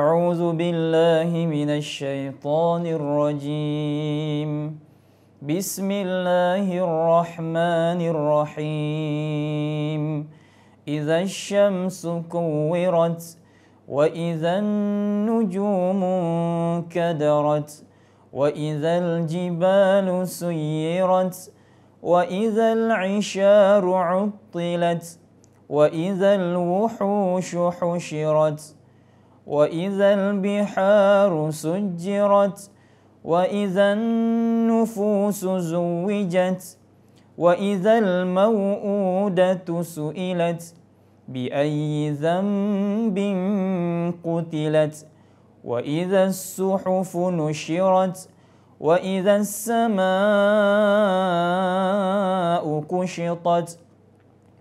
أعوذ بالله من الشيطان الرجيم بسم الله الرحمن الرحيم إذا الشمس كورت وإذا النجوم كدرت وإذا الجبال سيرت وإذا العشار عطلت وإذا الوحوش حشرت وإذا البحار سجرت وإذا النفوس زوجت وإذا الموءودة سئلت بأي ذنب قتلت وإذا الصحف نشرت وإذا السماء كشطت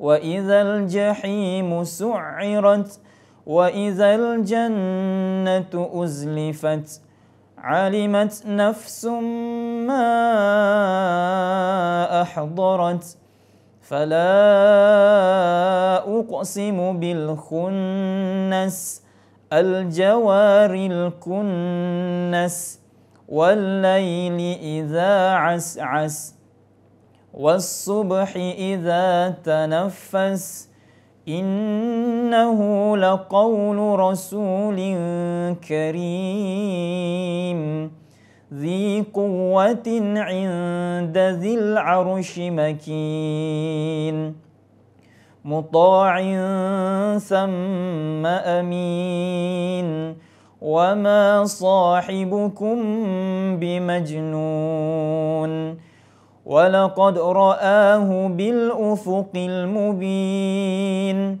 وإذا الجحيم سعرت وإذا الجنة أزلفت علمت نفس ما أحضرت فلا أقسم بالخنس الجوار الكنس والليل إذا عسعس والصبح إذا تنفس إنه لقول رسول كريم ذي قوة عند ذي العرش مكين مطاع ثم أمين وما صاحبكم بمجنون ولقد رآه بالأفق المبين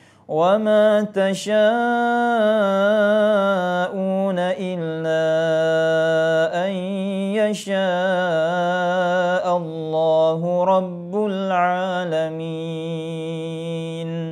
وما تشاءون إلا أن يشاء الله رب العالمين